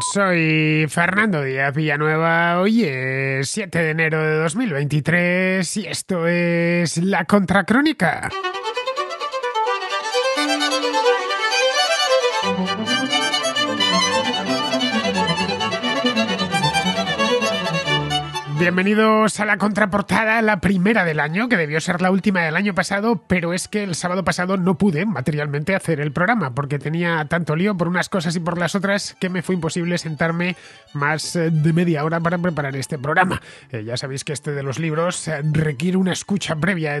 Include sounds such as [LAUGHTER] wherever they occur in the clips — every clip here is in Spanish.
Soy Fernando Díaz Villanueva. Hoy es 7 de enero de 2023 y esto es La Contracrónica. Bienvenidos a la contraportada, la primera del año, que debió ser la última del año pasado, pero es que el sábado pasado no pude materialmente hacer el programa, porque tenía tanto lío por unas cosas y por las otras que me fue imposible sentarme más eh, de media hora para preparar este programa. Eh, ya sabéis que este de los libros eh, requiere una escucha previa de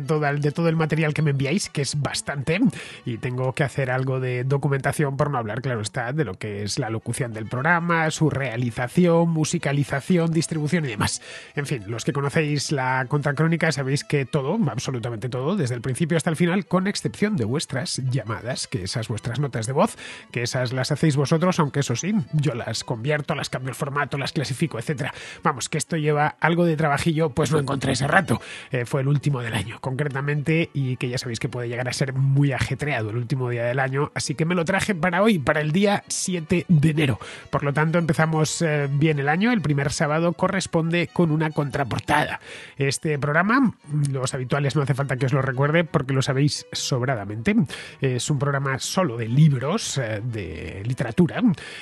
todo el material que me enviáis, que es bastante, y tengo que hacer algo de documentación por no hablar, claro está, de lo que es la locución del programa, su realización, musicalización, distribución y demás. En fin, los que conocéis la contracrónica sabéis que todo, absolutamente todo, desde el principio hasta el final, con excepción de vuestras llamadas, que esas vuestras notas de voz, que esas las hacéis vosotros, aunque eso sí, yo las convierto, las cambio el formato, las clasifico, etcétera. Vamos, que esto lleva algo de trabajillo, pues lo encontré ese rato. Eh, fue el último del año, concretamente, y que ya sabéis que puede llegar a ser muy ajetreado el último día del año, así que me lo traje para hoy, para el día 7 de enero. Por lo tanto, empezamos eh, bien el año. El primer sábado corresponde con un contraportada. Este programa, los habituales no hace falta que os lo recuerde porque lo sabéis sobradamente. Es un programa solo de libros, eh, de literatura,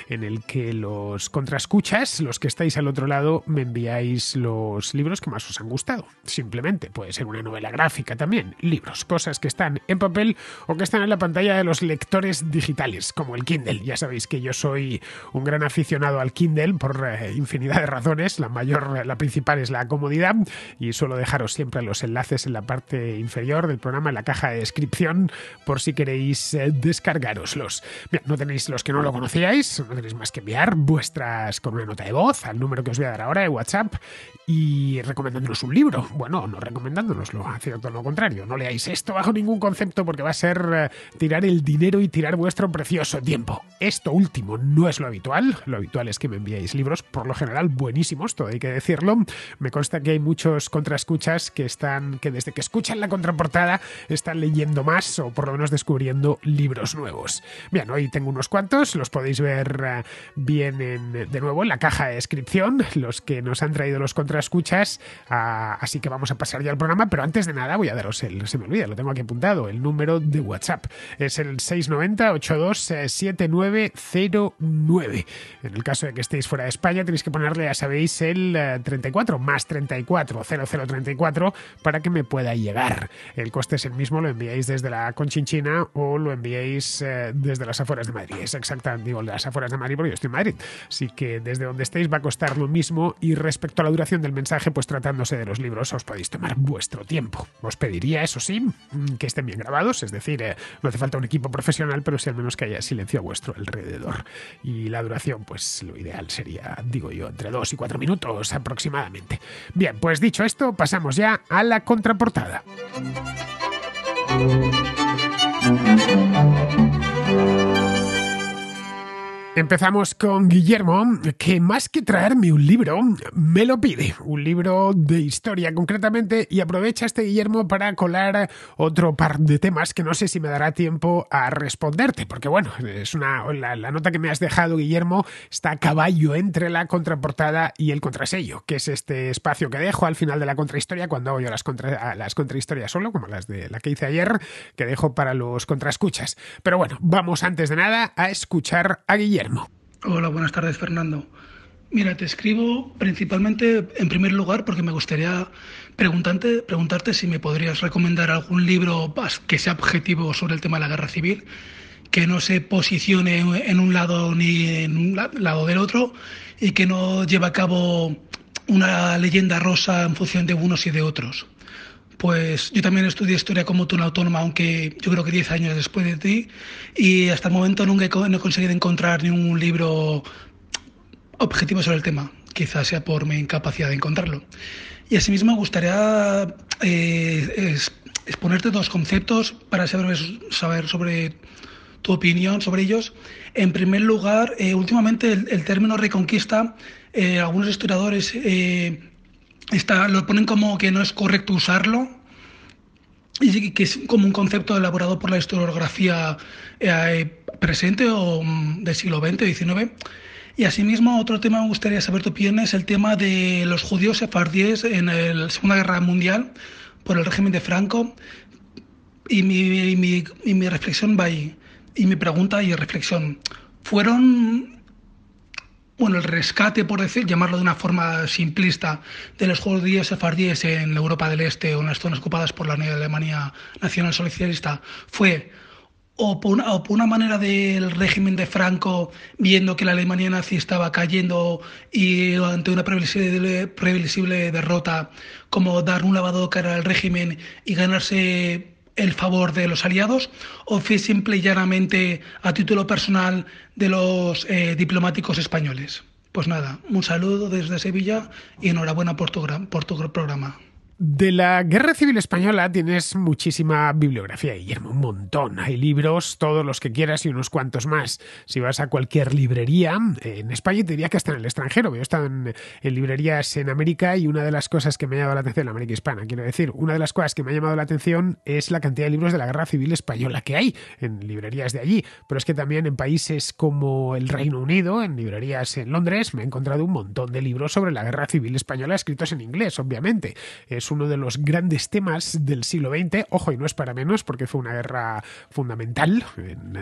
en el que los contrascuchas, los que estáis al otro lado, me enviáis los libros que más os han gustado. Simplemente puede ser una novela gráfica también, libros, cosas que están en papel o que están en la pantalla de los lectores digitales, como el Kindle. Ya sabéis que yo soy un gran aficionado al Kindle por eh, infinidad de razones, la mayor, la principal la comodidad y suelo dejaros siempre los enlaces en la parte inferior del programa, en la caja de descripción, por si queréis eh, descargaroslos. no tenéis los que no lo conocíais, no tenéis más que enviar vuestras con una nota de voz al número que os voy a dar ahora de WhatsApp y recomendándonos un libro. Bueno, no recomendándonoslo, haciendo todo lo contrario. No leáis esto bajo ningún concepto porque va a ser eh, tirar el dinero y tirar vuestro precioso tiempo. Esto último no es lo habitual. Lo habitual es que me enviéis libros, por lo general buenísimos, todo hay que decirlo, me consta que hay muchos contraescuchas que están, que desde que escuchan la contraportada están leyendo más o por lo menos descubriendo libros nuevos. Bien, hoy tengo unos cuantos, los podéis ver eh, bien de nuevo en la caja de descripción, los que nos han traído los contraescuchas, ah, así que vamos a pasar ya al programa, pero antes de nada voy a daros el, se me olvida, lo tengo aquí apuntado, el número de WhatsApp. Es el 690 827909. Eh, en el caso de que estéis fuera de España, tenéis que ponerle, ya sabéis, el 34 eh, más 34, 0034, para que me pueda llegar. El coste es el mismo, lo enviáis desde la Conchinchina o lo enviáis eh, desde las afueras de Madrid. Es exactamente, digo, las afueras de Madrid porque yo estoy en Madrid. Así que desde donde estéis va a costar lo mismo y respecto a la duración del mensaje, pues tratándose de los libros, os podéis tomar vuestro tiempo. Os pediría, eso sí, mm, que estén bien grabados, es decir, eh, no hace falta un equipo profesional, pero sí al menos que haya silencio a vuestro alrededor. Y la duración, pues lo ideal sería, digo yo, entre 2 y 4 minutos aproximadamente. Bien, pues dicho esto, pasamos ya a la contraportada. Empezamos con Guillermo, que más que traerme un libro, me lo pide, un libro de historia concretamente, y aprovecha este Guillermo para colar otro par de temas que no sé si me dará tiempo a responderte, porque bueno, es una, la, nota que me has dejado, Guillermo, está a caballo entre la contraportada y el contrasello, que es este espacio que dejo al final de la contrahistoria, cuando hago yo las, contra, las contrahistorias solo, como las de la que hice ayer, que dejo para los contraescuchas. Pero bueno, vamos antes de nada a escuchar a Guillermo. Hola, buenas tardes, Fernando. Mira, te escribo principalmente, en primer lugar, porque me gustaría preguntarte, preguntarte si me podrías recomendar algún libro que sea objetivo sobre el tema de la guerra civil, que no se posicione en un lado ni en un lado del otro y que no lleve a cabo una leyenda rosa en función de unos y de otros pues yo también estudié historia como tú en autónoma, aunque yo creo que 10 años después de ti, y hasta el momento nunca he, no he conseguido encontrar ningún libro objetivo sobre el tema, quizás sea por mi incapacidad de encontrarlo. Y asimismo me gustaría eh, exponerte dos conceptos para saber, saber sobre tu opinión sobre ellos. En primer lugar, eh, últimamente el, término reconquista, eh, algunos historiadores está, lo ponen como que no es correcto usarlo y que es como un concepto elaborado por la historiografía eh, eh, presente o mm, del siglo XX o XIX. Y asimismo, otro tema me gustaría saber tu opinión es el tema de los judíos sefardíes en la Segunda Guerra Mundial por el régimen de Franco. Y mi, mi, y mi reflexión va ahí, y mi pregunta y reflexión. ¿Fueron bueno, el rescate, por decir, llamarlo de una forma simplista, de los judíos sefardíes en Europa del Este o en las zonas ocupadas por la Alemania Nacional Socialista fue o por, una, manera del régimen de Franco, viendo que la Alemania nazi estaba cayendo y ante una previsible, previsible derrota, como dar un lavado de cara al régimen y ganarse el favor de los aliados o fue simple y llanamente a título personal de los eh, diplomáticos españoles. Pues nada, un saludo desde Sevilla y enhorabuena por por tu programa. De la Guerra Civil Española tienes muchísima bibliografía, Guillermo, un montón. Hay libros, todos los que quieras y unos cuantos más. Si vas a cualquier librería, en España te diría que hasta en el extranjero. Yo he estado en, librerías en América y una de las cosas que me ha llamado la atención, en América Hispana, quiero decir, una de las cosas que me ha llamado la atención es la cantidad de libros de la Guerra Civil Española que hay en librerías de allí. Pero es que también en países como el Reino Unido, en librerías en Londres, me he encontrado un montón de libros sobre la Guerra Civil Española escritos en inglés, obviamente. Eh, uno de los grandes temas del siglo XX, ojo, y no es para menos porque fue una guerra fundamental,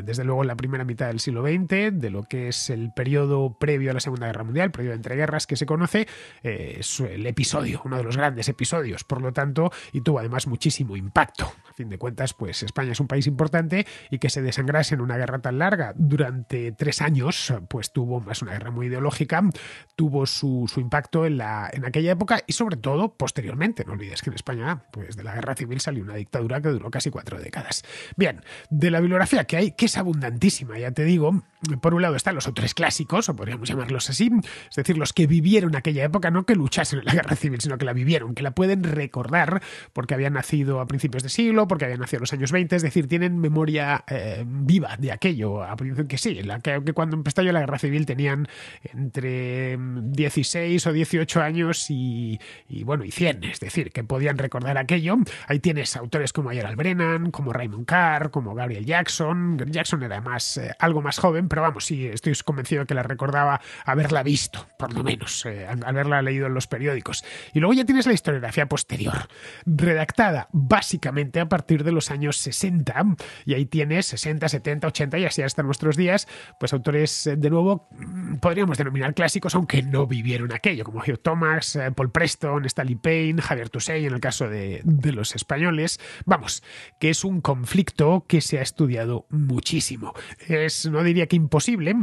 desde luego en la primera mitad del siglo XX, de lo que es el periodo previo a la Segunda Guerra Mundial, periodo entre guerras que se conoce, es eh, el episodio, uno de los grandes episodios, por lo tanto, y tuvo además muchísimo impacto fin de cuentas, pues España es un país importante y que se desangrase en una guerra tan larga durante tres años, pues tuvo más una guerra muy ideológica, tuvo su, su impacto en, la, en aquella época y sobre todo posteriormente. No olvides que en España, pues de la guerra civil salió una dictadura que duró casi cuatro décadas. Bien, de la bibliografía que hay, que es abundantísima, ya te digo, por un lado están los autores clásicos, o podríamos llamarlos así, es decir, los que vivieron aquella época, no que luchasen en la guerra civil, sino que la vivieron, que la pueden recordar porque habían nacido a principios de siglo, porque había nacido en los años 20, es decir, tienen memoria eh, viva de aquello, que sí, la que, cuando cuando empezó la guerra civil tenían entre 16 o 18 años y, bueno, y 100, es decir, que podían recordar aquello. Ahí tienes autores como Gerald Brennan, como Raymond Carr, como Gabriel Jackson. Jackson era más eh, algo más joven, pero vamos, sí, estoy convencido de que la recordaba haberla visto, por lo menos, eh, haberla leído en los periódicos. Y luego ya tienes la historiografía posterior, redactada básicamente a partir de los años 60. Y ahí tienes 60, 70, 80 y así hasta nuestros días, pues autores eh, de nuevo mm, podríamos denominar clásicos, aunque no vivieron aquello, como Hugh Thomas, eh, Paul Preston, Stanley Payne, Javier Tusey en el caso de, de los españoles. Vamos, que es un conflicto que se ha estudiado muchísimo. Es, no diría que imposible,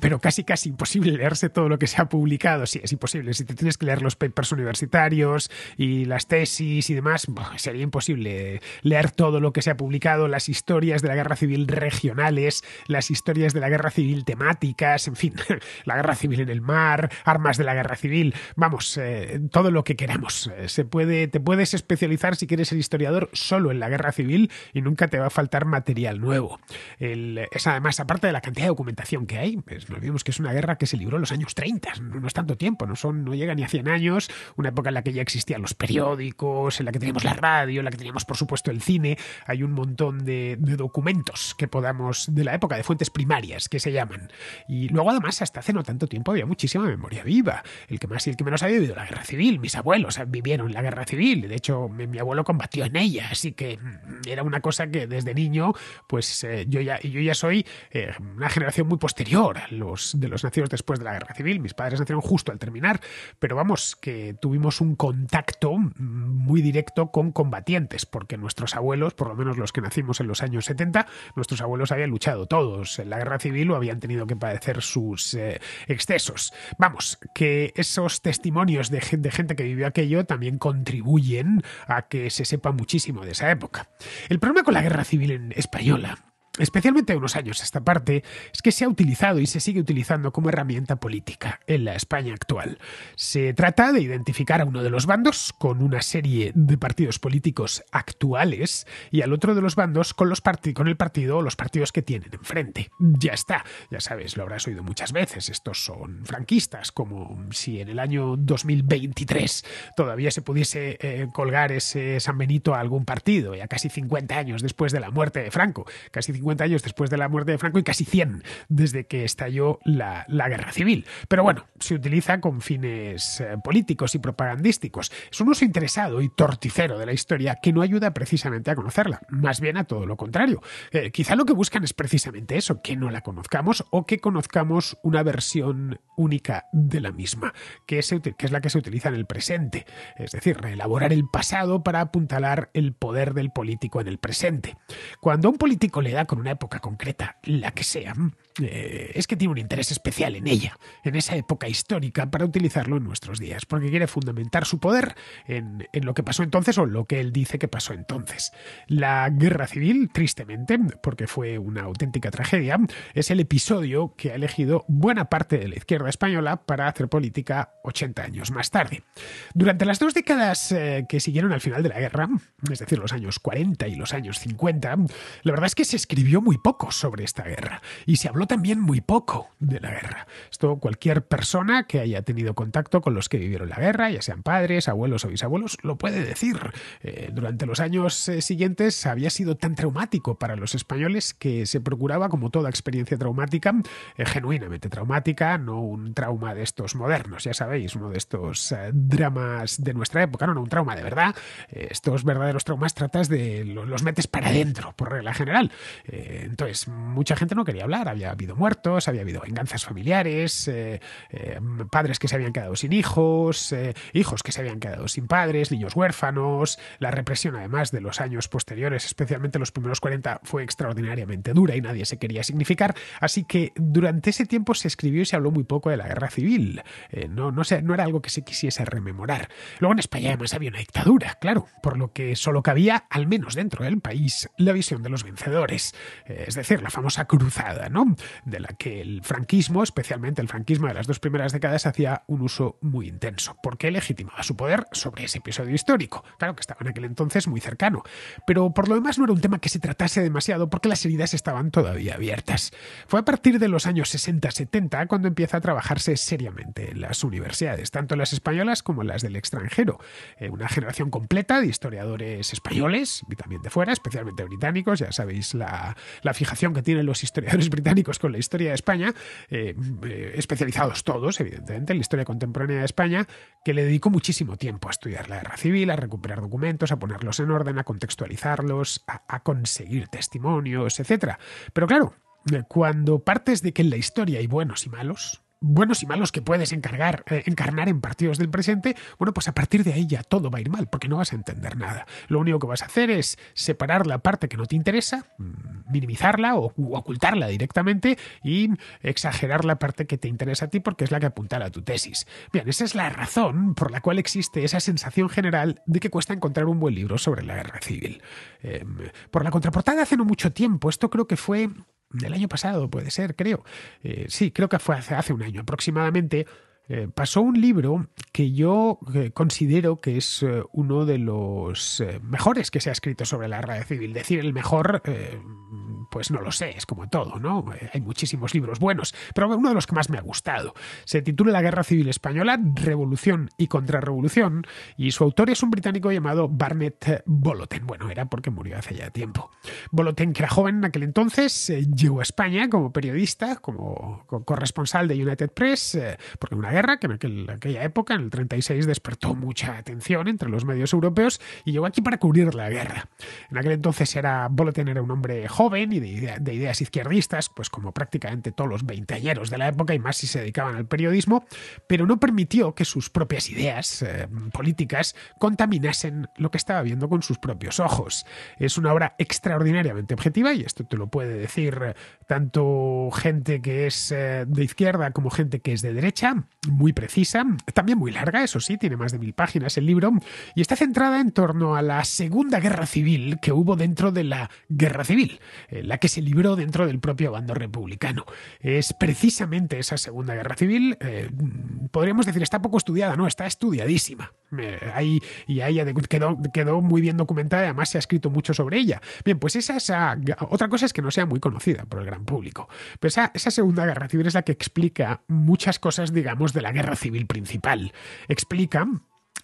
pero casi casi imposible leerse todo lo que se ha publicado. Sí, es imposible. Si te tienes que leer los papers universitarios y las tesis y demás, sería imposible leer todo lo que se ha publicado, las historias de la guerra civil regionales, las historias de la guerra civil temáticas, en fin, [LAUGHS] la guerra civil en el mar, armas de la guerra civil, vamos, eh, todo lo que queramos. Eh, se puede, te puedes especializar si quieres ser historiador solo en la guerra civil y nunca te va a faltar material nuevo. es además, aparte de la cantidad de documentación que hay, eh, no pues olvidemos que es una guerra que se libró en los años 30, no, es tanto tiempo, no, son, no llega ni a 100 años, una época en la que ya existían los periódicos, en la que teníamos la radio, en la que teníamos por supuesto el cine, hay un montón de, documentos que podamos, de la época, de fuentes primarias que se llaman. Y luego además hasta hace no tanto tiempo había muchísima memoria viva, el que más y el que menos ha vivido la guerra civil, mis abuelos vivieron la guerra civil, de hecho mi, abuelo combatió en ella, así que mm, era una cosa que desde niño, pues eh, yo, ya, yo ya soy eh, una generación muy posterior de los nacidos después de la guerra civil. Mis padres nacieron justo al terminar, pero vamos, que tuvimos un contacto muy directo con combatientes, porque nuestros abuelos, por lo menos los que nacimos en los años 70, nuestros abuelos habían luchado todos en la guerra civil o habían tenido que padecer sus eh, excesos. Vamos, que esos testimonios de, de gente que vivió aquello también contribuyen a que se sepa muchísimo de esa época. El problema con la guerra civil en española especialmente unos años a esta parte, es que se ha utilizado y se sigue utilizando como herramienta política en la España actual. Se trata de identificar a uno de los bandos con una serie de partidos políticos actuales y al otro de los bandos con, los con el partido o los partidos que tienen enfrente. Ya está, ya sabes, lo habrás oído muchas veces, estos son franquistas, como si en el año 2023 todavía se pudiese eh, colgar ese San Benito a algún partido, ya casi 50 años después de la muerte de Franco, casi años después de la muerte de Franco y casi 100 desde que estalló la, guerra civil. Pero bueno, se utiliza con fines eh, políticos y propagandísticos. Es un uso interesado y torticero de la historia que no ayuda precisamente a conocerla, más bien a todo lo contrario. Eh, quizá lo que buscan es precisamente eso, que no la conozcamos o que conozcamos una versión única de la misma, que es, que es la que se utiliza en el presente, es decir, reelaborar el pasado para apuntalar el poder del político en el presente. Cuando un político le da con una época concreta, la que sea. Eh, es que tiene un interés especial en ella, en esa época histórica, para utilizarlo en nuestros días, porque quiere fundamentar su poder en, lo que pasó entonces o lo que él dice que pasó entonces. La guerra civil, tristemente, porque fue una auténtica tragedia, es el episodio que ha elegido buena parte de la izquierda española para hacer política 80 años más tarde. Durante las dos décadas eh, que siguieron al final de la guerra, es decir, los años 40 y los años 50, la verdad es que se escribió muy poco sobre esta guerra y se habló también muy poco de la guerra. Esto cualquier persona que haya tenido contacto con los que vivieron la guerra, ya sean padres, abuelos o bisabuelos, lo puede decir. Eh, durante los años eh, siguientes había sido tan traumático para los españoles que se procuraba, como toda experiencia traumática, eh, genuinamente traumática, no un trauma de estos modernos, ya sabéis, uno de estos dramas de nuestra época, no, un trauma de verdad. estos verdaderos traumas tratas de los, los metes para adentro, por regla general. entonces, mucha gente no quería hablar, había habido muertos, había habido venganzas familiares, eh, eh, padres que se habían quedado sin hijos, eh, hijos que se habían quedado sin padres, niños huérfanos. La represión, además de los años posteriores, especialmente los primeros 40, fue extraordinariamente dura y nadie se quería significar. Así que durante ese tiempo se escribió y se habló muy poco de la guerra civil. no, no, no era algo que se quisiese rememorar. Luego en España además había una dictadura, claro, por lo que solo cabía, al menos dentro del país, la visión de los vencedores, es decir, la famosa cruzada, ¿no? de la que el franquismo, especialmente el franquismo de las dos primeras décadas, hacía un uso muy intenso, porque legitimaba su poder sobre ese episodio histórico, claro que estaba en aquel entonces muy cercano, pero por lo demás no era un tema que se tratase demasiado porque las heridas estaban todavía abiertas. Fue a partir de los años 60-70 cuando empieza a trabajarse seriamente en las universidades, tanto las españolas como las del extranjero. Eh, una generación completa de historiadores españoles y también de fuera, especialmente británicos, ya sabéis la fijación que tienen los historiadores [LAUGHS] británicos con la historia de España, eh, eh, especializados todos, evidentemente, en la historia contemporánea de España, que le dedicó muchísimo tiempo a estudiar la guerra civil, a recuperar documentos, a ponerlos en orden, a contextualizarlos, a, a conseguir testimonios, etc. Pero claro, cuando partes de que en la historia hay buenos y malos, buenos y malos que puedes encargar, eh, encarnar en partidos del presente, bueno, pues a partir de ahí ya todo va a ir mal, porque no vas a entender nada. Lo único que vas a hacer es separar la parte que no te interesa, mm, minimizarla o ocultarla directamente y exagerar la parte que te interesa a ti porque es la que apunta a tu tesis. Bien, esa es la razón por la cual existe esa sensación general de que cuesta encontrar un buen libro sobre la guerra civil. Em, por la contraportada hace no mucho tiempo, esto creo que fue del año pasado, puede ser, creo. Eh, sí, creo que fue hace, hace un año aproximadamente, eh, pasó un libro que yo eh, considero que es eh, uno de los mejores que se ha escrito sobre la guerra civil. Decir el mejor, pues no lo sé, es como todo, ¿no? Hay muchísimos libros buenos, pero uno de los que más me ha gustado. Se titula La Guerra Civil Española, Revolución y Contrarrevolución, y su autor es un británico llamado Barnett Boloten. Bueno, era porque murió hace ya tiempo. Boloten, que era joven en aquel entonces, llegó a España como periodista, como corresponsal de United Press, porque una guerra que en, aquella época, en el 36, despertó mucha atención entre los medios europeos y llegó aquí para cubrir la guerra. En aquel entonces era era un hombre joven y de, ideas izquierdistas, pues como prácticamente todos los veinteañeros de la época y más si se dedicaban al periodismo, pero no permitió que sus propias ideas eh, políticas contaminasen lo que estaba viendo con sus propios ojos. Es una obra extraordinariamente objetiva y esto te lo puede decir eh, tanto gente que es eh, de izquierda como gente que es de derecha muy precisa, también muy larga, eso sí, tiene más de mil páginas el libro, y está centrada en torno a la Segunda Guerra Civil que hubo dentro de la Guerra Civil, la que se libró dentro del propio bando republicano. Es precisamente esa Segunda Guerra Civil, eh, podríamos decir, está poco estudiada, no, está estudiadísima. Eh, y ahí quedó, quedó muy bien documentada, y además se ha escrito mucho sobre ella. Bien, pues esa, es otra cosa es que no sea muy conocida por el gran público, pero esa, esa Segunda Guerra Civil es la que explica muchas cosas, digamos, de de la guerra civil principal. Explica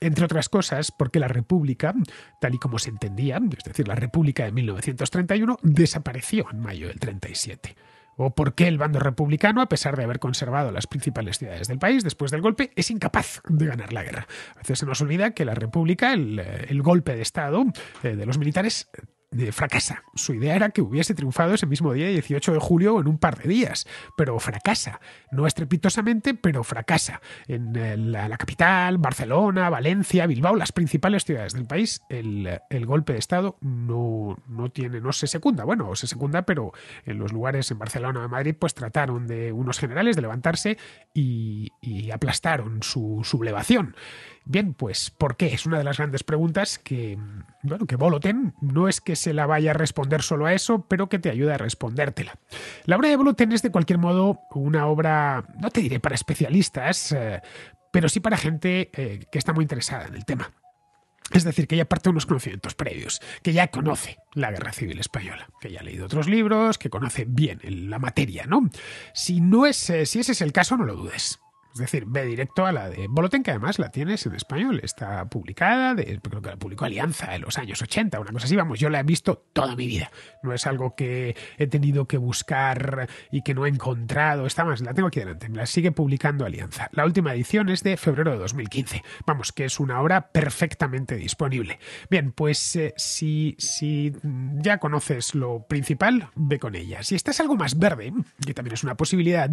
entre otras cosas, por qué la República, tal y como se entendía, es decir, la República de 1931, desapareció en mayo del 37. O por qué el bando republicano, a pesar de haber conservado las principales ciudades del país después del golpe, es incapaz de ganar la guerra. A veces se nos olvida que la República, el golpe de Estado eh, de los militares, fracasa. Su idea era que hubiese triunfado ese mismo día, 18 de julio, en un par de días, pero fracasa. No estrepitosamente, pero fracasa. En eh, la, capital, Barcelona, Valencia, Bilbao, las principales ciudades del país, el, golpe de Estado no, tiene, no se secunda. Bueno, se secunda, pero en los lugares en Barcelona o Madrid, pues trataron de unos generales de levantarse y, y aplastaron su sublevación. Bien, pues ¿por qué? Es una de las grandes preguntas que, bueno, que Voloten no es que se la vaya a responder solo a eso, pero que te ayuda a respondértela. La obra de Voloten es de cualquier modo una obra, no te diré para especialistas, eh, pero sí para gente eh, que está muy interesada en el tema. Es decir, que ya parte de unos conocimientos previos, que ya conoce la Guerra Civil Española, que ya ha leído otros libros, que conoce bien la materia, ¿no? Si, no es, eh, si ese es el caso, no lo dudes. Es decir, ve directo a la de Boloten, que además la tienes en español, está publicada, creo que la publicó Alianza en los años 80, una cosa así, vamos, yo la he visto toda mi vida. No es algo que he tenido que buscar y que no he encontrado, está más, la tengo aquí delante, la sigue publicando Alianza. La última edición es de febrero de 2015, vamos, que es una obra perfectamente disponible. Bien, pues eh, si, ya conoces lo principal, ve con ella. Si es algo más verde, que también es una posibilidad,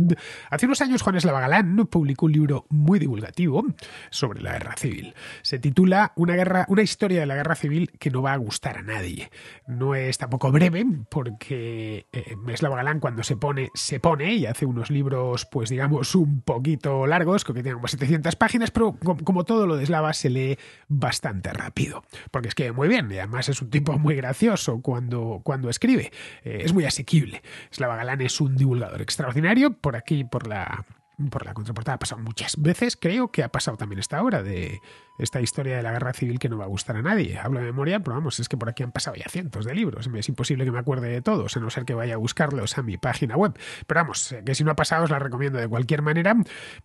hace unos años Juanes Eslava no publicó un libro muy divulgativo sobre la guerra civil. Se titula Una guerra, una historia de la guerra civil que no va a gustar a nadie. No es tampoco breve, porque eh, Slava Galán cuando se pone, se pone y hace unos libros, pues digamos, un poquito largos, que tiene como 700 páginas, pero como todo lo de Slava se lee bastante rápido. Porque escribe muy bien, y además es un tipo muy gracioso cuando, cuando escribe. Eh, es muy asequible. Slava Galán es un divulgador extraordinario, por aquí, por la por la contraportada ha pasado muchas veces, creo que ha pasado también esta hora de esta historia de la guerra civil que no va a gustar a nadie. Hablo de memoria, pero vamos, es que por aquí han pasado ya cientos de libros. Es imposible que me acuerde de todos, a no ser que vaya a buscarlos a mi página web. Pero vamos, eh, que si no ha pasado os la recomiendo de cualquier manera.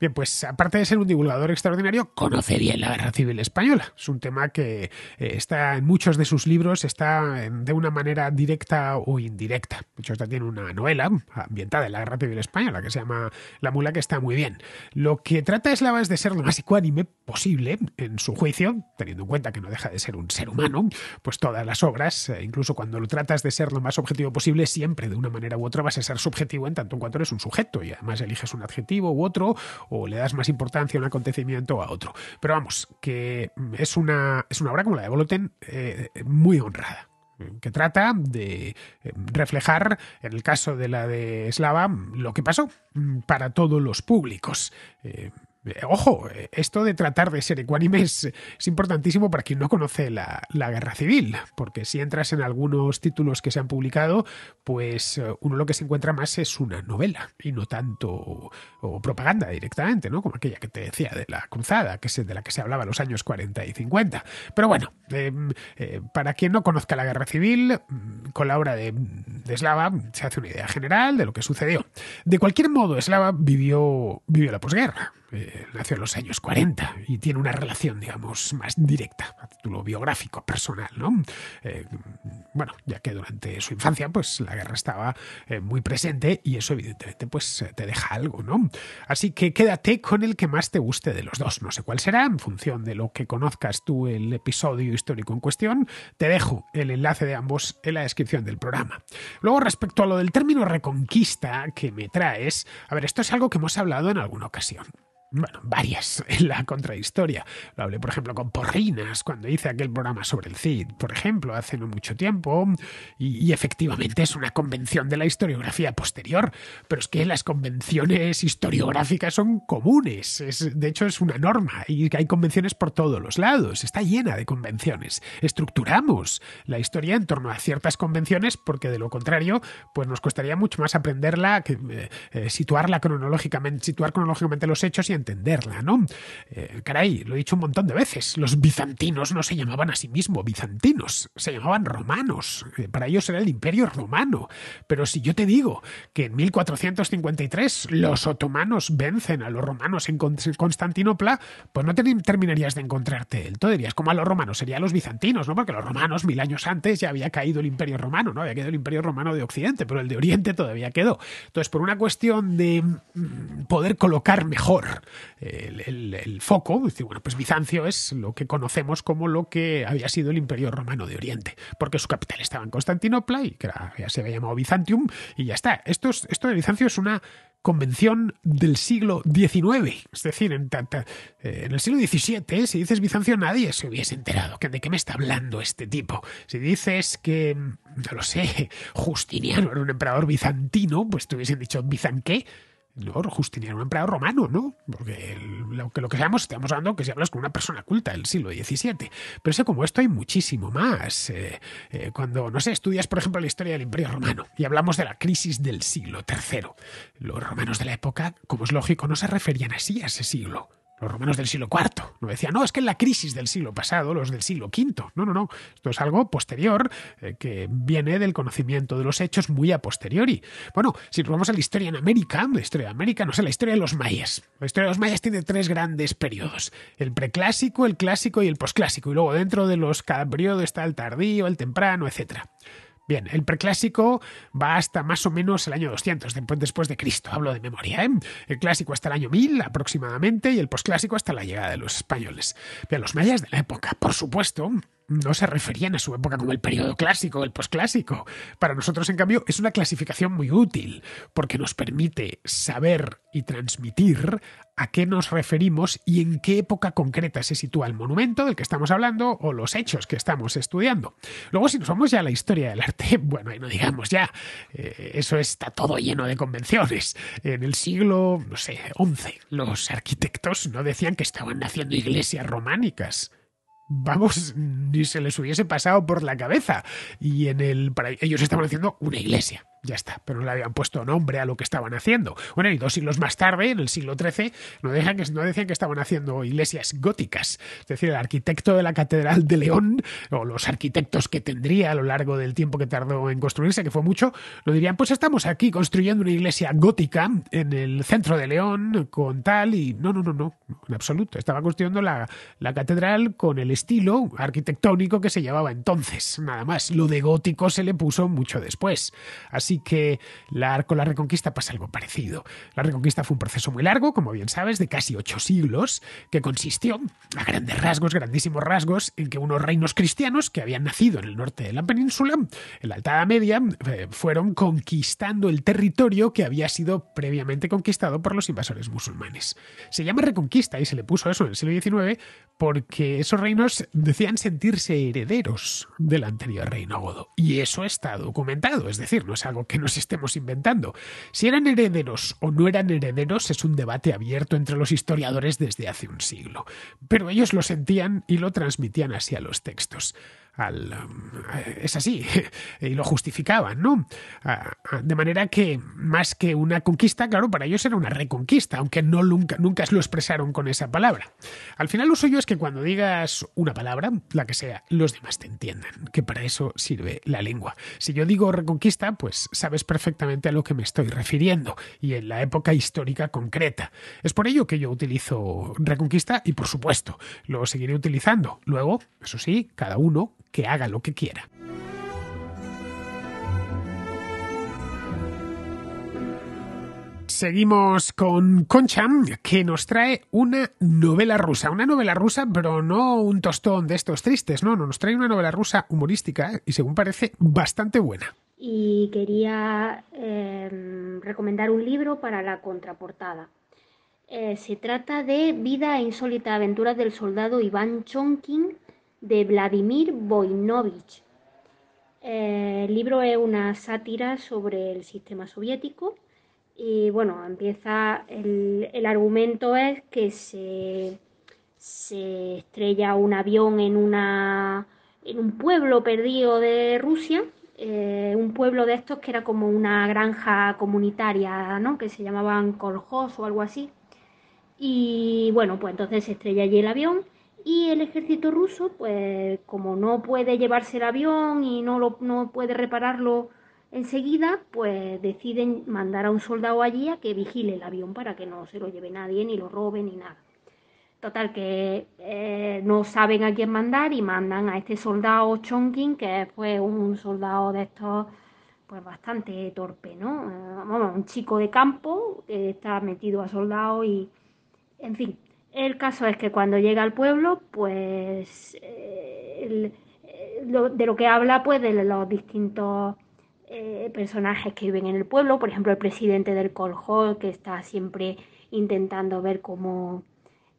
Bien, pues aparte de ser un divulgador extraordinario, conoce bien la guerra civil española. Es un tema que eh, está en muchos de sus libros, está de una manera directa o indirecta. De hecho, tiene una novela ambientada en la guerra civil española que se llama La mula, que está muy bien. Lo que trata es la base de ser lo más ecuánime posible en su juicio, teniendo en cuenta que no deja de ser un ser humano, pues todas las obras, eh, incluso cuando lo tratas de ser lo más objetivo posible, siempre de una manera u otra vas a ser subjetivo en tanto en cuanto eres un sujeto y además eliges un adjetivo u otro o le das más importancia a un acontecimiento o a otro. Pero vamos, que es una, es una obra como la de Voloten eh, muy honrada que trata de eh, reflejar, en el caso de la de Slava, lo que pasó mm, para todos los públicos. Eh, ojo, eh, esto de tratar de ser ecuánime es importantísimo para quien no conoce la, guerra civil, porque si entras en algunos títulos que se han publicado, pues eh, uno lo que se encuentra más es una novela y no tanto propaganda directamente, ¿no? Como aquella que te decía de la cruzada, que es de la que se hablaba en los años 40 y 50. Pero bueno, em, para quien no conozca la guerra civil, mm, con la obra de, de Slava se hace una idea general de lo que sucedió. De cualquier modo, Slava vivió, vivió la posguerra nació eh, en los años 40 y tiene una relación, digamos, más directa, a título biográfico, personal, ¿no? Eh, bueno, ya que durante su infancia, pues la guerra estaba eh, muy presente y eso, evidentemente, pues te deja algo, ¿no? Así que quédate con el que más te guste de los dos. No sé cuál será, en función de lo que conozcas tú el episodio histórico en cuestión, te dejo el enlace de ambos en la descripción del programa. Luego, respecto a lo del término reconquista que me traes, a ver, esto es algo que hemos hablado en alguna ocasión bueno, varias [LAUGHS] en la contrahistoria. Lo hablé, por ejemplo, con Porrinas cuando hice aquel programa sobre el CID, por ejemplo, hace no mucho tiempo, y, efectivamente es una convención de la historiografía posterior, pero es que las convenciones historiográficas son comunes, de hecho es una norma, y hay convenciones por todos los lados, está llena de convenciones. Estructuramos la historia en torno a ciertas convenciones porque de lo contrario, pues nos costaría mucho más aprenderla, que, eh, eh, situarla cronológicamente, situar cronológicamente los hechos y entenderla, ¿no? Eh, caray, lo he dicho un montón de veces, los bizantinos no se llamaban a sí mismos bizantinos, se llamaban romanos, eh, para ellos era el imperio romano, pero si yo te digo que en 1453 los otomanos vencen a los romanos en Constantinopla, pues no terminarías de encontrarte él, tú dirías, como a los romanos, serían los bizantinos, ¿no? Porque los romanos mil años antes ya había caído el imperio romano, ¿no? Había quedado el imperio romano de Occidente, pero el de Oriente todavía quedó. Entonces, por una cuestión de mm, poder colocar mejor el, foco, dice, bueno, pues Bizancio es lo que conocemos como lo que había sido el Imperio Romano de Oriente, porque su capital estaba en Constantinopla y que ya se había llamado Bizantium y ya está. Esto, esto de Bizancio es una convención del siglo XIX. Es decir, en, eh, el siglo XVII, si dices Bizancio, nadie se hubiese enterado de qué me está hablando este tipo. Si dices que, no lo sé, Justiniano era un emperador bizantino, pues te hubiesen dicho bizanqué. ¿no? Justiniano, un emperador romano, ¿no? Porque lo, que, lo que seamos, estamos hablando que si hablas con una persona culta del siglo XVII. Pero sé como esto hay muchísimo más. Eh, eh, cuando, no sé, estudias, por ejemplo, la historia del Imperio Romano y hablamos de la crisis del siglo III. Los romanos de la época, como es lógico, no se referían así a ese siglo los romanos del siglo IV. No decía, no, es que en la crisis del siglo pasado, los del siglo V. No, no, no. Esto es algo posterior eh, que viene del conocimiento de los hechos muy a posteriori. Bueno, si nos vamos a la historia en América, la historia de América, no sé, la historia de los mayas. La historia de los mayas tiene tres grandes periodos: el preclásico, el clásico y el posclásico. Y luego dentro de los cada periodo está el tardío, el temprano, etcétera. Bien, el preclásico va hasta más o menos el año 200 después de Cristo, hablo de memoria. ¿eh? El clásico hasta el año 1000 aproximadamente y el posclásico hasta la llegada de los españoles. Bien, los mayas de la época, por supuesto, no se referían a su época como el periodo clásico, o el posclásico. Para nosotros, en cambio, es una clasificación muy útil, porque nos permite saber y transmitir a qué nos referimos y en qué época concreta se sitúa el monumento del que estamos hablando o los hechos que estamos estudiando. Luego, si nos vamos ya a la historia del arte, [LAUGHS] bueno, ahí no digamos ya, eh, eso está todo lleno de convenciones. En el siglo, no sé, XI, los arquitectos no decían que estaban haciendo iglesias románicas vamos, ni se les hubiese pasado por la cabeza. Y en el, para ellos estaban haciendo una iglesia. Ya está, pero no le habían puesto nombre a lo que estaban haciendo. Bueno, y dos siglos más tarde, en el siglo XIII, no, dejan que, no decían que estaban haciendo iglesias góticas. Es decir, el arquitecto de la Catedral de León, o los arquitectos que tendría a lo largo del tiempo que tardó en construirse, que fue mucho, lo dirían, pues estamos aquí construyendo una iglesia gótica en el centro de León, con tal, y no, no, no, no, en absoluto. Estaba construyendo la, la catedral con el estilo arquitectónico que se llevaba entonces, nada más. Lo de gótico se le puso mucho después. Así que la, con la Reconquista pasa algo parecido. La Reconquista fue un proceso muy largo, como bien sabes, de casi ocho siglos, que consistió, a grandes rasgos, grandísimos rasgos, en que unos reinos cristianos que habían nacido en el norte de la península, en la Alta Media, eh, fueron conquistando el territorio que había sido previamente conquistado por los invasores musulmanes. Se llama Reconquista y se le puso eso en el siglo XIX porque esos reinos decían sentirse herederos del anterior reino godo. Y eso está documentado, es decir, no es algo que nos estemos inventando. Si eran herederos o no eran herederos es un debate abierto entre los historiadores desde hace un siglo, pero ellos lo sentían y lo transmitían hacia los textos al, eh, es así, [LAUGHS] y lo justificaban, ¿no? Ah, ah, de manera que más que una conquista, claro, para ellos era una reconquista, aunque no nunca, nunca lo expresaron con esa palabra. Al final lo suyo es que cuando digas una palabra, la que sea, los demás te entiendan, que para eso sirve la lengua. Si yo digo reconquista, pues sabes perfectamente a lo que me estoy refiriendo y en la época histórica concreta. Es por ello que yo utilizo reconquista y por supuesto lo seguiré utilizando. Luego, eso sí, cada uno que haga lo que quiera. Seguimos con Concham, que nos trae una novela rusa. Una novela rusa, pero no un tostón de estos tristes, no, no, nos trae una novela rusa humorística y según parece bastante buena. Y quería eh, recomendar un libro para la contraportada. Eh, se trata de Vida e insólita aventura del soldado Iván Chonkin de Vladimir Voinovich. El libro es una sátira sobre el sistema soviético y bueno, empieza, el, argumento es que se, se, estrella un avión en, una, en un pueblo perdido de Rusia, eh, un pueblo de estos que era como una granja comunitaria, ¿no? Que se llamaban Coljos o algo así. Y bueno, pues entonces se estrella allí el avión y el ejército ruso, pues como no puede llevarse el avión y no, lo, puede repararlo enseguida, pues deciden mandar a un soldado allí a que vigile el avión para que no se lo lleve nadie, ni lo robe, ni nada. Total, que eh, no saben a quién mandar y mandan a este soldado Chonkin, que fue un soldado de estos, pues bastante torpe, ¿no? Eh, vamos, un chico de campo que está metido a soldado y, en fin, el caso es que cuando llega al pueblo, pues eh, eh, de lo que habla, pues de los distintos eh, personajes que viven en el pueblo, por ejemplo, el presidente del Colhol, que está siempre intentando ver pues,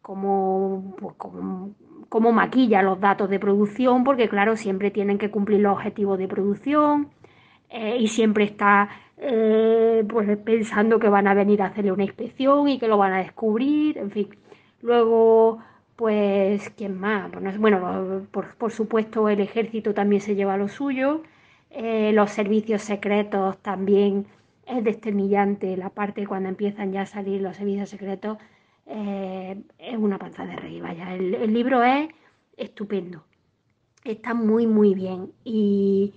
cómo, cómo, maquilla los datos de producción, porque claro, siempre tienen que cumplir los objetivos de producción. y siempre está pues pensando que van a venir a hacerle una inspección y que lo van a descubrir, en fin. Luego, pues, ¿quién más? Bueno, por, supuesto, el ejército también se lleva lo suyo. Eh, los servicios secretos también es desternillante la parte cuando empiezan ya a salir los servicios secretos. Eh, es una panza de rey, vaya. El, libro es estupendo. Está muy, muy bien. Y,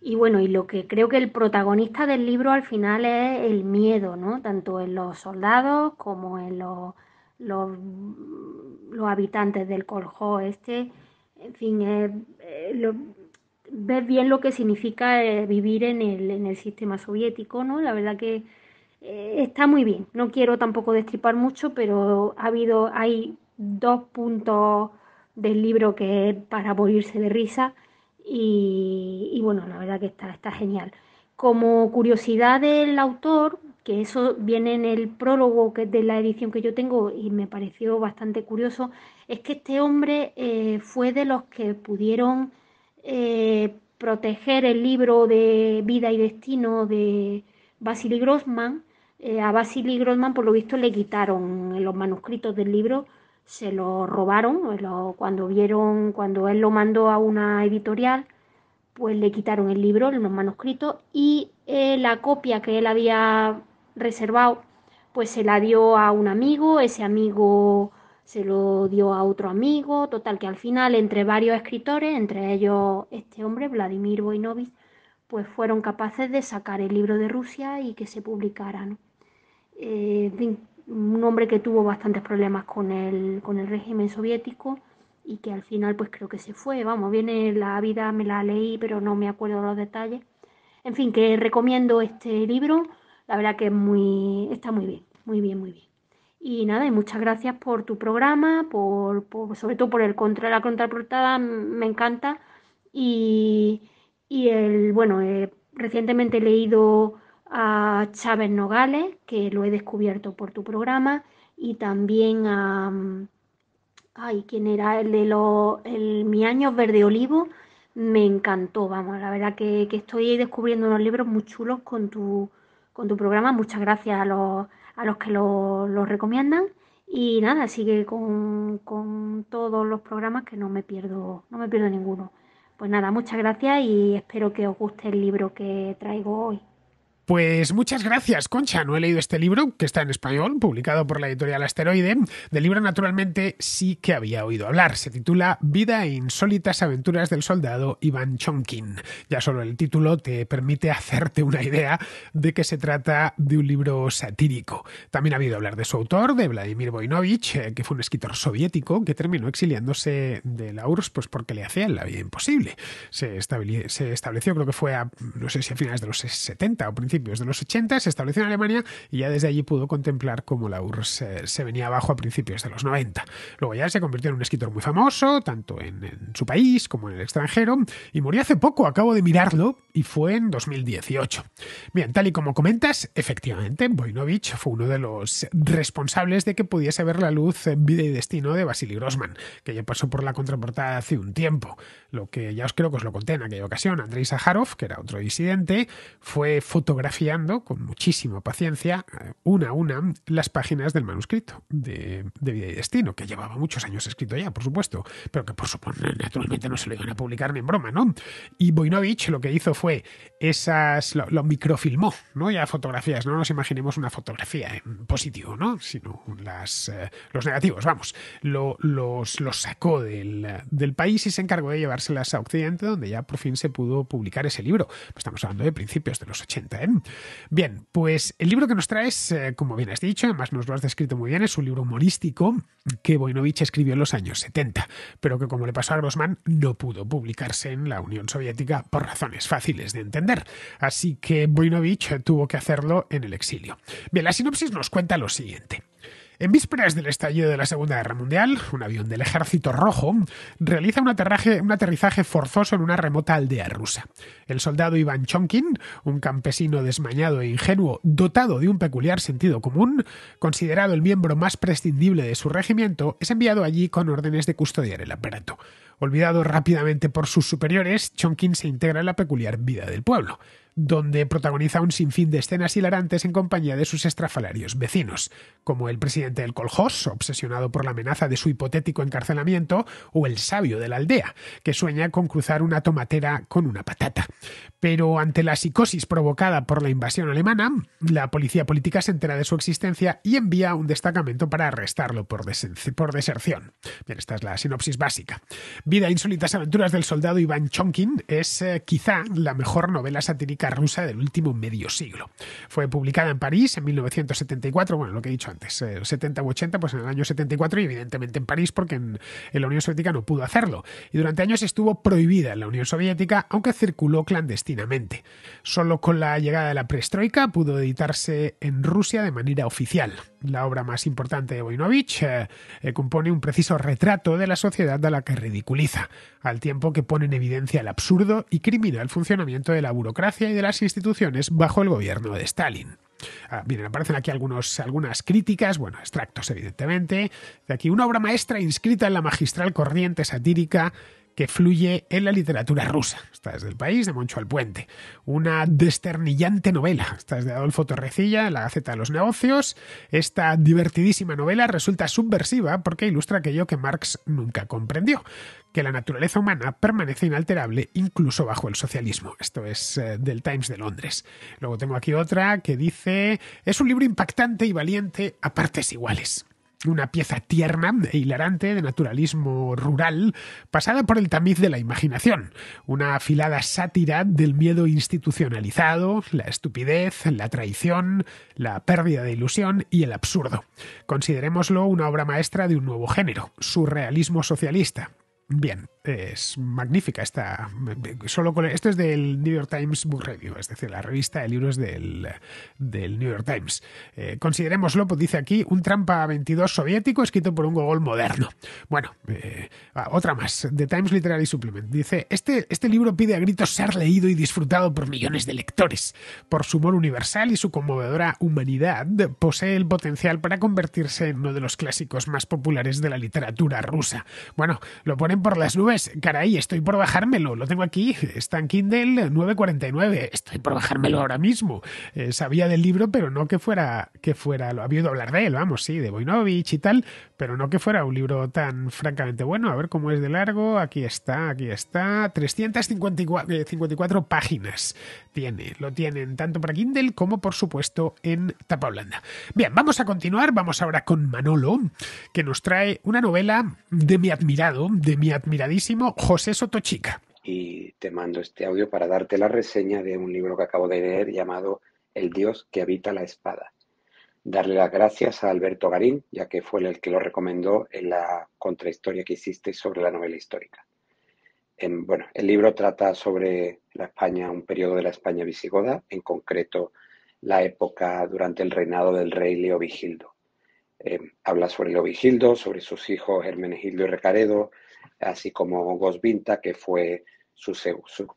y, bueno, y lo que creo que el protagonista del libro al final es el miedo, ¿no? Tanto en los soldados como en los los, habitantes del corjo este, en fin, eh, eh, ves bien lo que significa eh, vivir en el, en el sistema soviético, ¿no? La verdad que está muy bien. No quiero tampoco destripar mucho, pero ha habido, hay dos puntos del libro que es para morirse de risa y, bueno, la verdad que está, está genial. Como curiosidad del autor, que eso viene en el prólogo que de la edición que yo tengo y me pareció bastante curioso, es que este hombre eh, fue de los que pudieron eh, proteger el libro de Vida y Destino de Basili Grossman. Eh, a Basili Grossman, por lo visto, le quitaron los manuscritos del libro, se lo robaron cuando vieron, cuando él lo mandó a una editorial pues le quitaron el libro, los manuscritos, y la copia que él había reservado, pues se la dio a un amigo, ese amigo se lo dio a otro amigo, total que al final entre varios escritores, entre ellos este hombre, Vladimir Voinovich, pues fueron capaces de sacar el libro de Rusia y que se publicara. Eh, un hombre que tuvo bastantes problemas con el, con el régimen soviético y que al final pues creo que se fue, vamos, viene la vida, me la leí, pero no me acuerdo los detalles. En fin, que recomiendo este libro la verdad que muy, está muy bien, muy bien, muy bien. Y nada, y muchas gracias por tu programa, por, sobre todo por el contra la contraportada, me encanta. Y, el, bueno, eh, recientemente he leído a Chávez Nogales, que lo he descubierto por tu programa, y también a, ay, ¿quién era? El de los, el Mi Año Verde Olivo, me encantó, vamos, la verdad que estoy descubriendo unos libros muy chulos con tu con tu programa. Muchas gracias a los, a los que lo, recomiendan. Y nada, sigue con, con, todos los programas que no me pierdo, no me pierdo ninguno. Pues nada, muchas gracias y espero que os guste el libro que traigo hoy. Pues muchas gracias, Concha. No he leído este libro, que está en español, publicado por la editorial Asteroide. Del libro, naturalmente, sí que había oído hablar. Se titula Vida e insólitas aventuras del soldado Iván Chonkin. Ya solo el título te permite hacerte una idea de que se trata de un libro satírico. También ha habido hablar de su autor, de Vladimir Voinovich, eh, que fue un escritor soviético que terminó exiliándose de la URSS pues porque le hacían la vida imposible. Se, estableció, creo que fue a, no sé si a finales de los 70 o principios de los 80, se estableció en Alemania y ya desde allí pudo contemplar cómo la URSS se venía abajo a principios de los 90. Luego ya se convirtió en un escritor muy famoso, tanto en, su país como en el extranjero, y murió hace poco, acabo de mirarlo, y fue en 2018. Bien, tal y como comentas, efectivamente, Voinovich fue uno de los responsables de que pudiese ver la luz en Vida y Destino de Vasily Grossman, que ya pasó por la contraportada hace un tiempo. Lo que ya os creo que os lo conté en aquella ocasión, Andrei Sajarov, que era otro disidente, fue fotografiado fotografiando con muchísima paciencia, eh, una a una, las páginas del manuscrito de, Vida y Destino, que llevaba muchos años escrito ya, por supuesto, pero que por supuesto naturalmente no se lo iban a publicar ni en broma, ¿no? Y Boinovich lo que hizo fue esas, lo, microfilmó, ¿no? Ya fotografías, no nos imaginemos una fotografía en positivo, ¿no? Sino las, eh, los negativos, vamos, lo, los, sacó del, país y se encargó de llevárselas a Occidente, donde ya por fin se pudo publicar ese libro. estamos hablando de principios de los 80, ¿eh? Bien, pues el libro que nos traes, eh, como bien has dicho, además nos lo has descrito muy bien, es un libro humorístico que Voinovich escribió en los años 70, pero que como le pasó a Grossman, no pudo publicarse en la Unión Soviética por razones fáciles de entender. Así que Voinovich tuvo que hacerlo en el exilio. Bien, la sinopsis nos cuenta lo siguiente. En vísperas del estallido de la Segunda Guerra Mundial, un avión del Ejército Rojo realiza un aterrizaje, forzoso en una remota aldea rusa. El soldado Iván Chonkin, un campesino desmañado e ingenuo, dotado de un peculiar sentido común, considerado el miembro más prescindible de su regimiento, es enviado allí con órdenes de custodiar el aparato. Olvidado rápidamente por sus superiores, Chonkin se integra en la peculiar vida del pueblo donde protagoniza un sinfín de escenas hilarantes en compañía de sus estrafalarios vecinos, como el presidente del Coljós, obsesionado por la amenaza de su hipotético encarcelamiento, o el sabio de la aldea, que sueña con cruzar una tomatera con una patata. Pero ante la psicosis provocada por la invasión alemana, la policía política se entera de su existencia y envía un destacamento para arrestarlo por, deserción. Bien, esta es la sinopsis básica. Vida insólitas aventuras del soldado Iván Chonkin es eh, quizá la mejor novela satírica rusa del último medio siglo. Fue publicada en París en 1974, bueno, lo que he dicho antes, 70 eh, u 80, pues en el año 74 y evidentemente en París porque en, la Unión Soviética no pudo hacerlo. Y durante años estuvo prohibida en la Unión Soviética, aunque circuló clandestinamente. Solo con la llegada de la perestroika pudo editarse en Rusia de manera oficial la obra más importante de Voinovich, eh, eh, compone un preciso retrato de la sociedad a la que ridiculiza, al tiempo que pone en evidencia el absurdo y criminal funcionamiento de la burocracia y de las instituciones bajo el gobierno de Stalin. Ah, aparecen aquí algunas críticas, bueno, extractos evidentemente, de aquí una obra maestra inscrita en la magistral corriente satírica que fluye en la literatura rusa. Esta es del país, de Moncho al Puente. Una desternillante novela. Esta es de Adolfo Torrecilla, la Gaceta de los Negocios. Esta divertidísima novela resulta subversiva porque ilustra aquello que Marx nunca comprendió que la naturaleza humana permanece inalterable incluso bajo el socialismo. Esto es eh, del Times de Londres. Luego tengo aquí otra que dice, es un libro impactante y valiente a partes iguales una pieza tierna e hilarante de naturalismo rural, pasada por el tamiz de la imaginación, una afilada sátira del miedo institucionalizado, la estupidez, la traición, la pérdida de ilusión y el absurdo. Considerémoslo una obra maestra de un nuevo género, surrealismo socialista. Bien, es magnífica esta. esto es del New York Times Book Review, es decir, la revista de libros del, New York Times. Eh, considerémoslo, pues dice aquí, un trampa 22 soviético escrito por un Gogol moderno. Bueno, eh, otra más, The Times Literary Supplement. Dice, este, este libro pide a gritos ser leído y disfrutado por millones de lectores. Por su humor universal y su conmovedora humanidad, posee el potencial para convertirse en uno de los clásicos más populares de la literatura rusa. Bueno, lo ponen por las nubes pues, caray, estoy por bajármelo, lo tengo aquí, está en Kindle 949, estoy por bajármelo ahora mismo. Eh, sabía del libro, pero no que fuera, que fuera, lo había oído hablar de él, vamos, sí, de Boinovich y tal, pero no que fuera un libro tan francamente bueno. A ver cómo es de largo, aquí está, aquí está, 354 eh, páginas tiene, lo tienen tanto para Kindle como por supuesto en tapa blanda. Bien, vamos a continuar, vamos ahora con Manolo, que nos trae una novela de mi admirado, de mi admiradísimo José Sotochica. Y te mando este audio para darte la reseña de un libro que acabo de leer llamado El Dios que habita la espada. Darle las gracias a Alberto Garín, ya que fue el que lo recomendó en la contrahistoria que hiciste sobre la novela histórica. En, bueno, el libro trata sobre la España, un periodo de la España visigoda, en concreto la época durante el reinado del rey Leo Vigildo. Eh, habla sobre Leovigildo, sobre sus hijos Hermenegildo y Recaredo, así como Gosvinta, que fue su,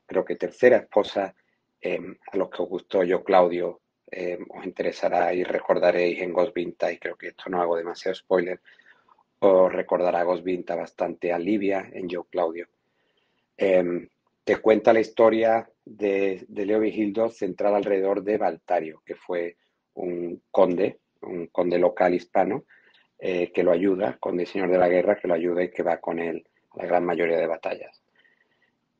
creo que tercera esposa, em, a los que os gustó yo, Claudio, em, os interesará y recordaréis en Gosvinta, y creo que esto no hago demasiado spoiler, os recordará Gosvinta bastante a Livia en Yo, Claudio. Em, te cuenta la historia de, Leo Vigildo centrada alrededor de Baltario, que fue un conde, un conde local hispano, eh, que lo ayuda, conde señor de la guerra, que lo ayuda y que va con él la gran mayoría de batallas.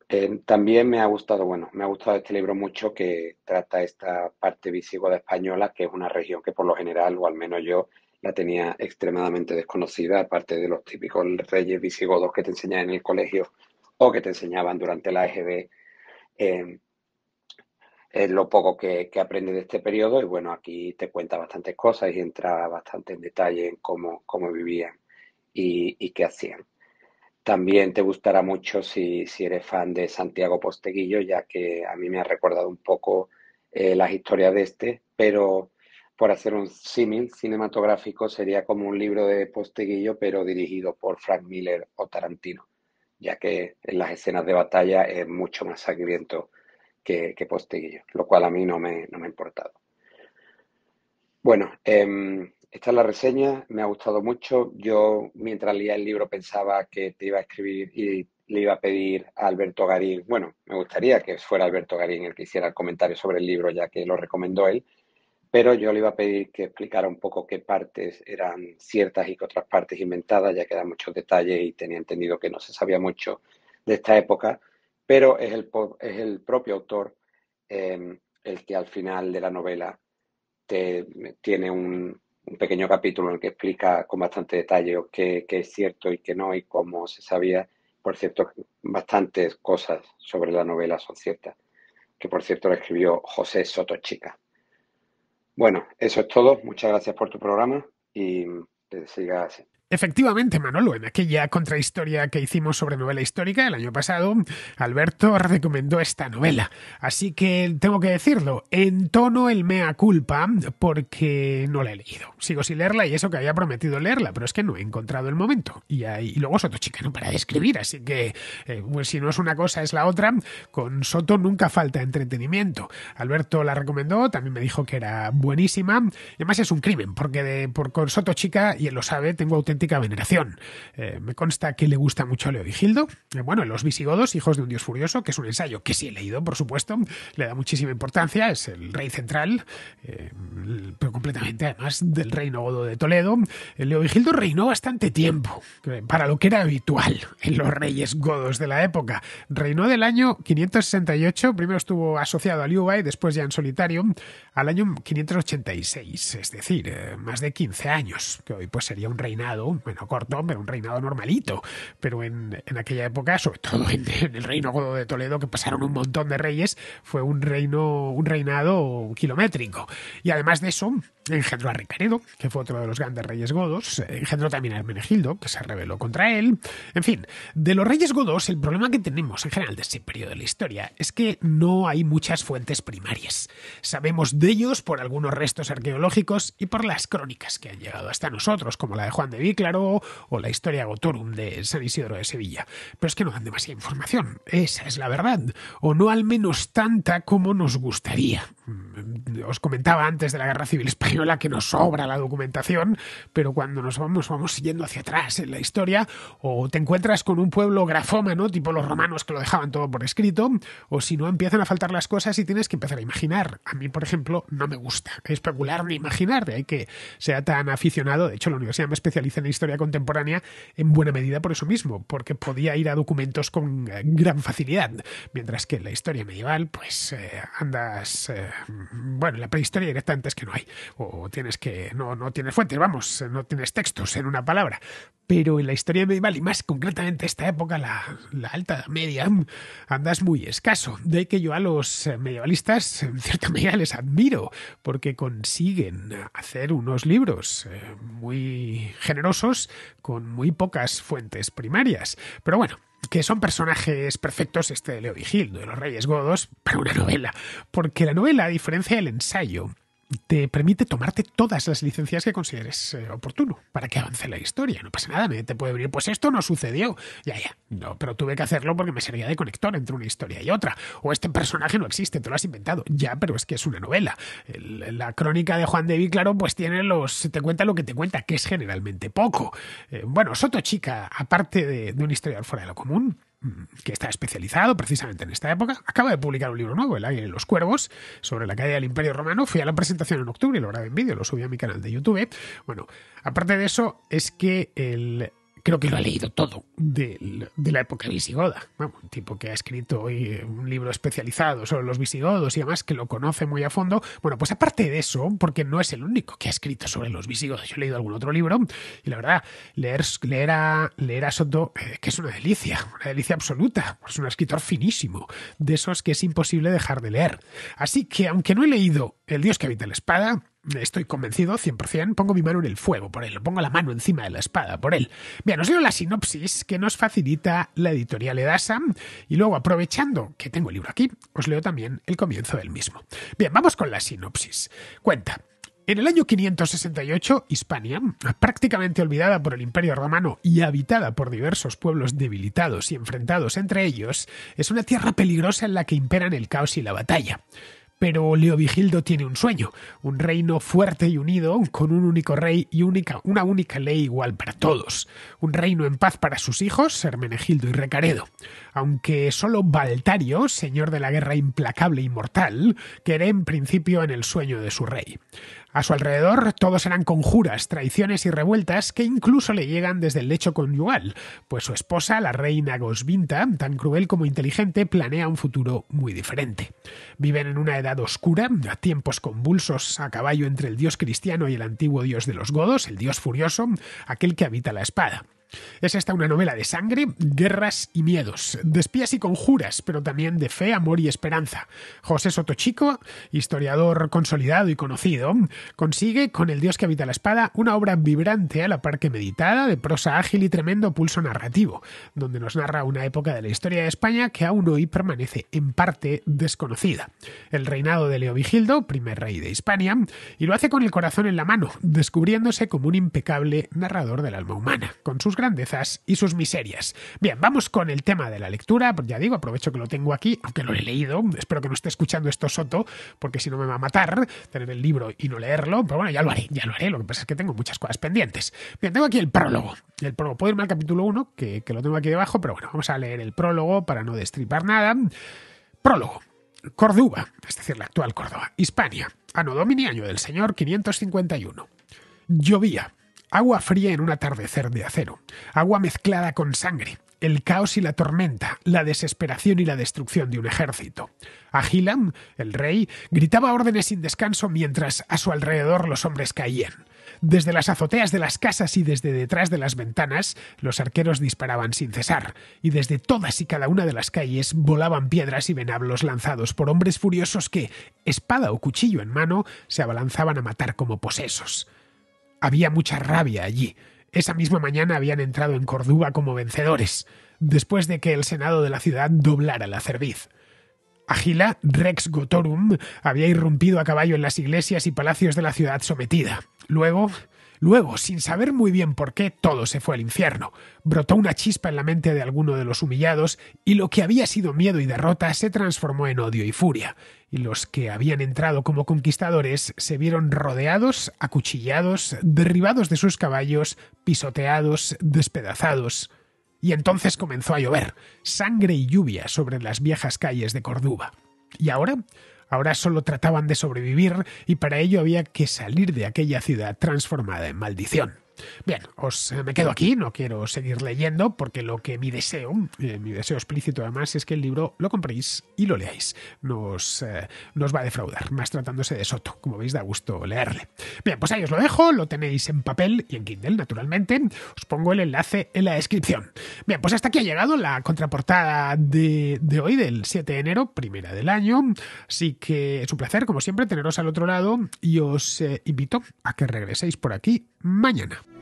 Eh, también me ha gustado, bueno, me ha gustado este libro mucho que trata esta parte visigoda española, que es una región que por lo general, o al menos yo, la tenía extremadamente desconocida, aparte de los típicos reyes visigodos que te enseñan en el colegio o que te enseñaban durante la EGB. Em, es lo poco que, que aprende de este periodo y bueno, aquí te cuenta bastantes cosas y entra bastante en detalle en cómo, vivían y qué hacían. También te gustará mucho si, eres fan de Santiago Posteguillo, ya que a mí me ha recordado un poco eh, las historias de este, pero por hacer un símil cinematográfico sería como un libro de Posteguillo, pero dirigido por Frank Miller o Tarantino, ya que en las escenas de batalla es mucho más sangriento que, Posteguillo, lo cual a mí no me, ha importado. Bueno, em, esta es la reseña, me ha gustado mucho. Yo, mientras leía el libro, pensaba que te iba a escribir y le iba a pedir a Alberto Garín, bueno, me gustaría que fuera Alberto Garín el que hiciera el comentario sobre el libro, ya que lo recomendó él, pero yo le iba a pedir que explicara un poco qué partes eran ciertas y qué otras partes inventadas, ya que da muchos detalles y tenía entendido que no se sabía mucho de esta época, pero es el, es el propio autor eh, el que al final de la novela te, tiene un, un pequeño capítulo en el que explica con bastante detalle qué, es cierto y qué no y cómo se sabía. Por cierto, bastantes cosas sobre la novela son ciertas, que por cierto la escribió José Soto Chica. Bueno, eso es todo. Muchas gracias por tu programa y te siga Efectivamente, Manolo, en aquella contrahistoria que hicimos sobre novela histórica el año pasado, Alberto recomendó esta novela. Así que tengo que decirlo, en tono el mea culpa porque no la he leído. Sigo sin leerla y eso que había prometido leerla, pero es que no he encontrado el momento. Y, luego Soto ¿no? para describir, así que eh, pues si no es una cosa es la otra, con Soto nunca falta entretenimiento. Alberto la recomendó, también me dijo que era buenísima. Además es un crimen, porque por, con Soto Chica, y él lo sabe, tengo auténtica veneración. Eh, me consta que le gusta mucho a Leovigildo. Eh, bueno, Los visigodos, hijos de un dios furioso, que es un ensayo que sí he leído, por supuesto, le da muchísima importancia, es el rey central, eh, pero completamente además del reino godo de Toledo. Eh, Leovigildo reinó bastante tiempo, para lo que era habitual en los reyes godos de la época. Reinó del año 568, primero estuvo asociado a Liuba y después ya en solitario, al año 586, es decir, más de 15 años, que hoy pues sería un reinado bueno, pues corto, pero un reinado normalito. Pero en, aquella época, sobre todo en, el reino godo de Toledo, que pasaron un montón de reyes, fue un reino, un reinado kilométrico. Y además de eso, engendró a Ricaredo, que fue otro de los grandes reyes godos, engendró también a Hermenegildo, que se rebeló contra él. En fin, de los reyes godos, el problema que tenemos en general de ese periodo de la historia es que no hay muchas fuentes primarias. Sabemos de ellos por algunos restos arqueológicos y por las crónicas que han llegado hasta nosotros, como la de Juan de claro, o la historia Gotorum de San Isidro de Sevilla. Pero es que no dan demasiada información, esa es la verdad, o no al menos tanta como nos gustaría. Mm, os comentaba antes de la Guerra Civil Española que nos sobra la documentación, pero cuando nos vamos, vamos siguiendo hacia atrás en la historia, o te encuentras con un pueblo grafómano, tipo los romanos que lo dejaban todo por escrito, o si no empiezan a faltar las cosas y tienes que empezar a imaginar. A mí, por ejemplo, no me gusta especular ni imaginar, de ahí que sea tan aficionado. De hecho, la universidad me especializa en en historia contemporánea en buena medida por eso mismo, porque podía ir a documentos con eh, gran facilidad, mientras que en la historia medieval, pues eh, andas, eh, bueno, la prehistoria directamente es que no hay, o tienes que, no, no tienes fuentes, vamos, no tienes textos en una palabra, pero en la historia medieval y más concretamente esta época, la, la alta media, andas muy escaso, de que yo a los medievalistas en cierta medida les admiro, porque consiguen hacer unos libros muy generosos, con muy pocas fuentes primarias. Pero bueno, que son personajes perfectos este de Leo Gildo de los Reyes Godos, para una novela, porque la novela, a diferencia del ensayo, te permite tomarte todas las licencias que consideres eh, oportuno para que avance la historia. No pasa nada, te puede venir, pues esto no sucedió. Ya, ya, no, pero tuve que hacerlo porque me servía de conector entre una historia y otra. O este personaje no existe, te lo has inventado. Ya, pero es que es una novela. la crónica de Juan de claro, pues tiene los. te cuenta lo que te cuenta, que es generalmente poco. Eh, bueno, Soto Chica, aparte de, de una fuera de lo común, que está especializado precisamente en esta época, acaba de publicar un libro nuevo, El aire y los cuervos, sobre la caída del Imperio Romano. Fui a la presentación en octubre y lo grabé en vídeo, lo subí a mi canal de YouTube. Bueno, aparte de eso, es que el creo que lo ha leído todo de, la época visigoda. un tipo que ha escrito eh, un libro especializado sobre los visigodos y además que lo conoce muy a fondo. Bueno, pues aparte de eso, porque no es el único que ha escrito sobre los visigodos, yo he leído algún otro libro y la verdad, leer, a, leer Soto, eh, que es una delicia, una delicia absoluta, es un escritor finísimo, de esos que es imposible dejar de leer. Así que, aunque no he leído El Dios que habita la espada, estoy convencido, 100%, pongo mi mano en el fuego por él, pongo la mano encima de la espada por él. Bien, os leo la sinopsis que nos facilita la editorial Edasa y luego aprovechando que tengo el libro aquí, os leo también el comienzo del mismo. Bien, vamos con la sinopsis. Cuenta. En el año 568, Hispania, prácticamente olvidada por el Imperio Romano y habitada por diversos pueblos debilitados y enfrentados entre ellos, es una tierra peligrosa en la que imperan el caos y la batalla pero Leovigildo tiene un sueño, un reino fuerte y unido, con un único rey y única, una única ley igual para todos, un reino en paz para sus hijos, Hermenegildo y Recaredo, aunque solo Baltario, señor de la guerra implacable y mortal, quiere en principio en el sueño de su rey. A su alrededor todos eran conjuras, traiciones y revueltas que incluso le llegan desde el lecho conyugal, pues su esposa, la reina Gosvinta, tan cruel como inteligente, planea un futuro muy diferente. Viven en una edad oscura, a tiempos convulsos a caballo entre el dios cristiano y el antiguo dios de los godos, el dios furioso, aquel que habita la espada. Es esta una novela de sangre, guerras y miedos, de espías y conjuras, pero también de fe, amor y esperanza. José Sotochico, historiador consolidado y conocido, consigue, con El Dios que habita la espada, una obra vibrante a la par que meditada, de prosa ágil y tremendo pulso narrativo, donde nos narra una época de la historia de España que aún hoy permanece en parte desconocida. El reinado de Leovigildo, primer rey de Hispania, y lo hace con el corazón en la mano, descubriéndose como un impecable narrador del alma humana, con sus grandezas y sus miserias. Bien, vamos con el tema de la lectura. Ya digo, aprovecho que lo tengo aquí, aunque lo he leído. Espero que no esté escuchando esto Soto, porque si no me va a matar tener el libro y no leerlo. Pero bueno, ya lo haré, ya lo haré. Lo que pasa es que tengo muchas cosas pendientes. Bien, tengo aquí el prólogo. El prólogo, puedo irme al capítulo 1, que, lo tengo aquí debajo, pero bueno, vamos a leer el prólogo para no destripar nada. Prólogo. Córdoba, es decir, la actual Córdoba, Hispania, Ano domini, año del Señor 551. Llovía, Agua fría en un atardecer de acero. Agua mezclada con sangre. El caos y la tormenta, la desesperación y la destrucción de un ejército. Agilam, el rey, gritaba órdenes sin descanso mientras a su alrededor los hombres caían. Desde las azoteas de las casas y desde detrás de las ventanas, los arqueros disparaban sin cesar, y desde todas y cada una de las calles volaban piedras y venablos lanzados por hombres furiosos que, espada o cuchillo en mano, se abalanzaban a matar como posesos. Había mucha rabia allí. Esa misma mañana habían entrado en Córdoba como vencedores, después de que el Senado de la ciudad doblara la cerviz. Agila, Rex Gotorum, había irrumpido a caballo en las iglesias y palacios de la ciudad sometida. Luego, Luego, sin saber muy bien por qué, todo se fue al infierno. Brotó una chispa en la mente de alguno de los humillados y lo que había sido miedo y derrota se transformó en odio y furia. Y los que habían entrado como conquistadores se vieron rodeados, acuchillados, derribados de sus caballos, pisoteados, despedazados. Y entonces comenzó a llover, sangre y lluvia sobre las viejas calles de Córdoba. Y ahora Ahora solo trataban de sobrevivir y para ello había que salir de aquella ciudad transformada en maldición. Bien, os eh, me quedo aquí, no quiero seguir leyendo porque lo que mi deseo, eh, mi deseo explícito además, es que el libro lo compréis y lo leáis. Nos, eh, nos va a defraudar, más tratándose de Soto. Como veis, da gusto leerle. Bien, pues ahí os lo dejo, lo tenéis en papel y en Kindle, naturalmente. Os pongo el enlace en la descripción. Bien, pues hasta aquí ha llegado la contraportada de, de hoy, del 7 de enero, primera del año. Así que es un placer, como siempre, teneros al otro lado y os invito a que regreséis por aquí mañana.